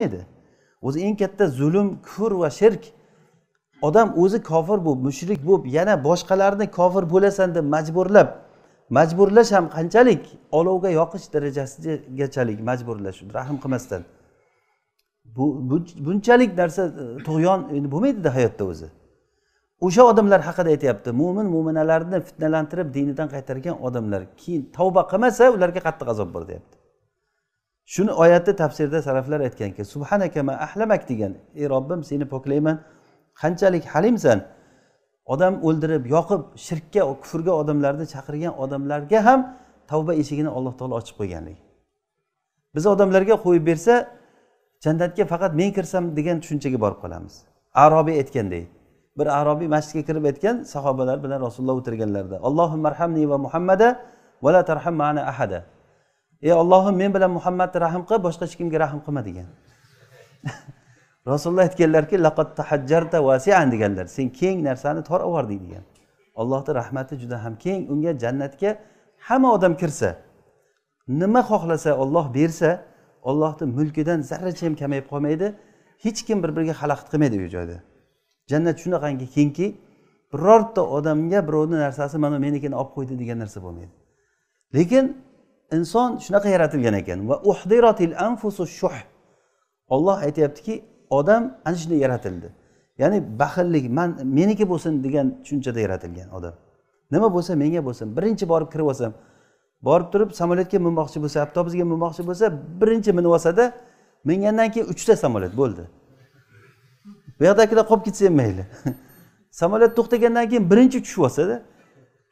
edi o'zi eng katta zulm kufr va shirk odam o'zi kofir bo'lib mushrik bo'lib yana boshqalarni kofir bo'lasan deb majburlab majburlash ham qanchalik olovga yoqish darajasigachalik majburlash rahm qilmasdan bu bunchalik narsa e, tug'yon endi bo'lmaydida hayotda o'zi o'sha odamlar haqida aytyapti mo'min mo'minalarni fitnalantirib dinidan qaytargan odamlar keyin tavba qilmasa ularga qattiq azob bor deyapti shuni oyatni tafsirda saraflar aytganki subhanakama ahlamak degan ey robbim seni poklayman qanchalik halimsan odam o'ldirib yoqib shirkka kufrga odamlarni chaqirgan odamlarga ham tavba eshigini alloh taolo ochib qo'yganligi biz odamlarga qo'yib bersa jannatga faqat men kirsam degan tushunchaga borib qolamiz arobiy aytganday bir arobiy masjidga kirib aytgan sahobalar bilan rasululloh o'tirganlarida allohim marhamni va muhammada vala tarham mani ahada ey ollohim men bilan muhammadni rahm qil boshqa hech kimga rahm qilma degan rasululloh aytganlarki tahajjarta deganlar sen keng narsani tor ovording degan allohni rahmati juda ham keng unga jannatga hamma odam kirsa nima xohlasa olloh bersa ollohni mulkidan zarracha ham kamayib qolmaydi hech kim bir biriga xalaqit qilmaydi u joyda jannat shunaqangi kengki birorta odamga birovni narsasi mana menikini olib qo'ydi degan narsa bo'lmaydi lekin inson shunaqa yaratilgan ekan va uhdirotil anfusu shuh olloh aytyaptiki odam ana shunday yaratildi ya'ni baxillik man meniki bo'lsin degan tushunchada yaratilgan odam nima bo'lsa menga bo'lsin birinchi borib kirib olsam borib turib samolyotga minmoqchi bo'lsa avtobusga minmoqchi bo'lsa birinchi minib olsada mingandan keyin uchta samolyot bo'ldi bu yoqdagilar qolib ketsa ham mayli samolyot to'xtagandan keyin birinchi tushib olsada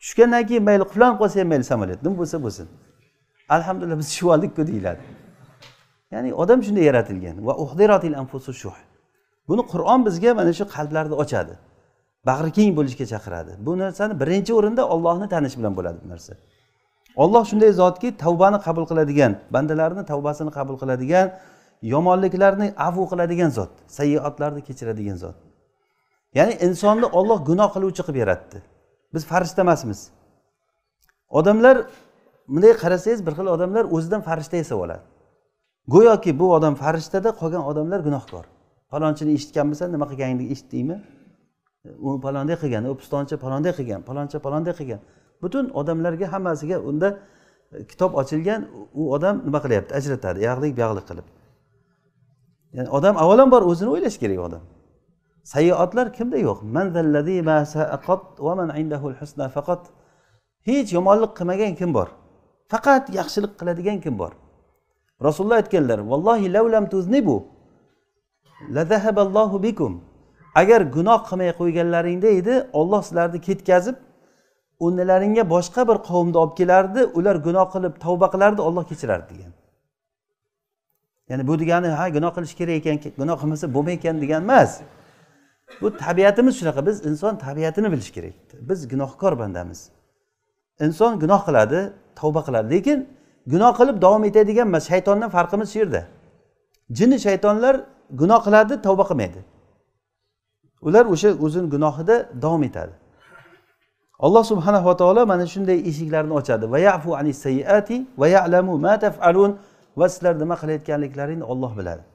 tushgandan keyin mayli qulab qolsa ham mayli samolyot nima bo'lsa bo'lsin alhamdulillah biz tushib oldikku deyiladi ya'ni odam shunday yaratilgan va uhdiratil shuh buni qur'on bizga mana shu qalblarni ochadi bag'ri keng bo'lishga chaqiradi bu narsani birinchi o'rinda ollohni tanish bilan bo'ladi bu narsa olloh shunday zotki tavbani qabul qiladigan bandalarni tavbasini qabul qiladigan yomonliklarni afu qiladigan zot sayyiotlarni kechiradigan zot ya'ni insonni olloh gunoh qiluvchi qilib yaratdi biz farishta emasmiz odamlar bunday qarasangiz bir xil odamlar o'zidan farishta yasab oladi go'yoki bu odam farishtada qolgan odamlar gunohkor falonchini eshitganmisan nima qilganingni eshitdingmi u palonday qilgan u pistonchi palonday qilgan paloncha palonday qilgan butun odamlarga hammasiga unda kitob ochilgan u odam nima qilyapti ajratadi uyoqlik buyoqlik qilib ya'ni odam avvalambor o'zini o'ylashi kerak odam sayyoatlar kimda yo'q hech yomonlik qilmagan kim bor faqat yaxshilik qiladigan kim bor rasululloh aytganlar vallohi lavlam tuznibu lazahaballohu bikum agar gunoh qilmay qo'yganlaringda edi olloh sizlarni ketkazib o'rnilaringga boshqa bir qavmni olib kelardi ular gunoh qilib tavba qilardi olloh kechirardi degan ya'ni bu degani ha gunoh qilish kerak ekan gunoh qilmasa ekan degani emas bu tabiatimiz shunaqa biz inson tabiatini bilish kerak biz gunohkor bandamiz inson gunoh qiladi tavba qiladi lekin gunoh qilib davom etadigan emas shaytondan farqimiz shu yerda jinni shaytonlar gunoh qiladi tavba qilmaydi ular o'sha o'zini gunohida davom etadi alloh subhanahu va taolo mana shunday eshiklarni ochadi va yafu ani sayyiati va ya'lamu ma taf'alun va sizlar nima qilayotganliklaringni olloh biladi